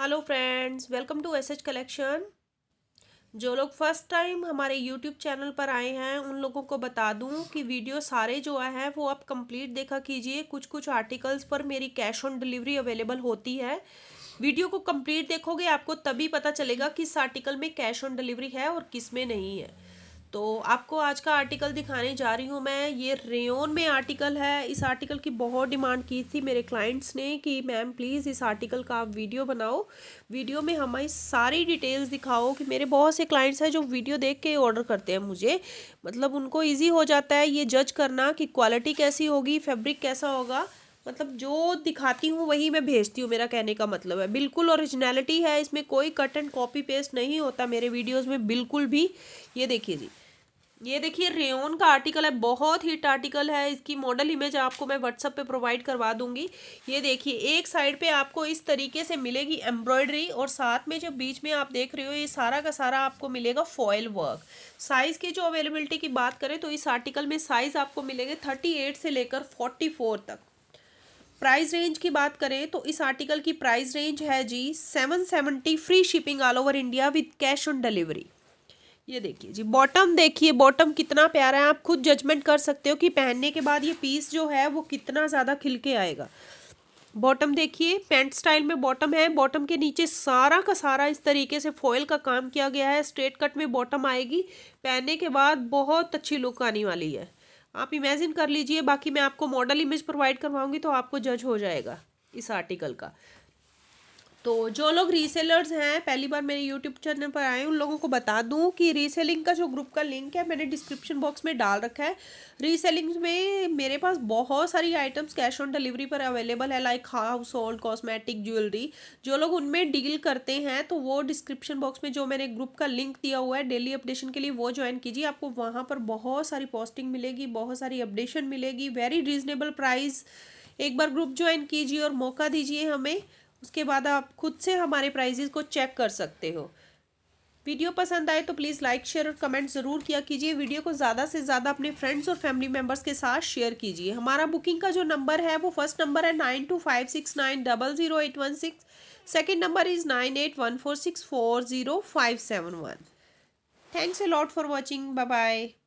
hello friends welcome to S H collection जो लोग first time हमारे यूट्यूब चैनल पर आए हैं उन लोगों को बता दूं कि वीडियो सारे जो हैं वो आप कंप्लीट देखा कीजिए कुछ कुछ आर्टिकल्स पर मेरी कैश ऑन डिलीवरी अवेलेबल होती है वीडियो को कंप्लीट देखोगे आपको तभी पता चलेगा किस आर्टिकल में कैश ऑन डिलीवरी है और किस में नहीं है तो आपको आज का आर्टिकल दिखाने जा रही हूँ मैं ये रेयन में आर्टिकल है इस आर्टिकल की बहुत डिमांड की थी मेरे क्लाइंट्स ने कि मैम प्लीज़ इस आर्टिकल का आप वीडियो बनाओ वीडियो में हमारी सारी डिटेल्स दिखाओ कि मेरे बहुत से क्लाइंट्स हैं जो वीडियो देख के ऑर्डर करते हैं मुझे मतलब उनको ईजी हो जाता है ये जज करना कि क्वालिटी कैसी होगी फैब्रिक कैसा होगा मतलब जो दिखाती हूँ वही मैं भेजती हूँ मेरा कहने का मतलब है बिल्कुल ओरिजिनलिटी है इसमें कोई कट एंड कॉपी पेस्ट नहीं होता मेरे वीडियोस में बिल्कुल भी ये देखिए जी ये देखिए रेओन का आर्टिकल है बहुत हिट आर्टिकल है इसकी मॉडल इमेज आपको मैं व्हाट्सअप पे प्रोवाइड करवा दूंगी ये देखिए एक साइड पे आपको इस तरीके से मिलेगी एम्ब्रॉयडरी और साथ में जो बीच में आप देख रहे हो ये सारा का सारा आपको मिलेगा फॉयल वर्क साइज़ की जो अवेलेबिलिटी की बात करें तो इस आर्टिकल में साइज़ आपको मिलेगा थर्टी से लेकर फोर्टी तक प्राइस रेंज की बात करें तो इस आर्टिकल की प्राइस रेंज है जी seven seventy free shipping all over India with cash on delivery ये देखिए जी बॉटम देखिए बॉटम कितना प्यारा है आप खुद जजमेंट कर सकते हो कि पहनने के बाद ये पीस जो है वो कितना ज़्यादा खिल के आएगा बॉटम देखिए पैंट स्टाइल में बॉटम है बॉटम के नीचे सारा का सारा इस तरीके से फॉयल का काम किया गया है स्ट्रेट कट में बॉटम आएगी पहनने के बाद बहुत अच्छी लुक आने वाली है आप इमेजिन कर लीजिए बाकी मैं आपको मॉडल इमेज प्रोवाइड करवाऊंगी तो आपको जज हो जाएगा इस आर्टिकल का तो जो लोग रीसेलर्स हैं पहली बार मेरे यूट्यूब चैनल पर आए उन लोगों को बता दूं कि रीसेलिंग का जो ग्रुप का लिंक है मैंने डिस्क्रिप्शन बॉक्स में डाल रखा है रीसेलिंग में मेरे पास बहुत सारी आइटम्स कैश ऑन डिलीवरी पर अवेलेबल है like household cosmetic jewellery जो लोग उनमें डील करते हैं तो वो डिस्क्रिप्शन बॉक्स में जो मैंने ग्रुप का लिंक दिया हुआ है डेली अपडेशन के लिए वो ज्वाइन कीजिए आपको वहाँ पर बहुत सारी पोस्टिंग मिलेगी बहुत सारी अपडेशन मिलेगी वेरी रिजनेबल प्राइस एक बार ग्रुप ज्वाइन कीजिए और मौका दीजिए हमें उसके बाद आप खुद से हमारे प्राइजेज़ को चेक कर सकते हो वीडियो पसंद आए तो प्लीज़ लाइक शेयर और कमेंट ज़रूर किया कीजिए वीडियो को ज़्यादा से ज़्यादा अपने फ्रेंड्स और फैमिली मेम्बर्स के साथ शेयर कीजिए हमारा बुकिंग का जो नंबर है वो फर्स्ट नंबर है nine two five six nine double zero eight one six second number is nine eight one four six four zero five seven one thanks a lot for watching bye bye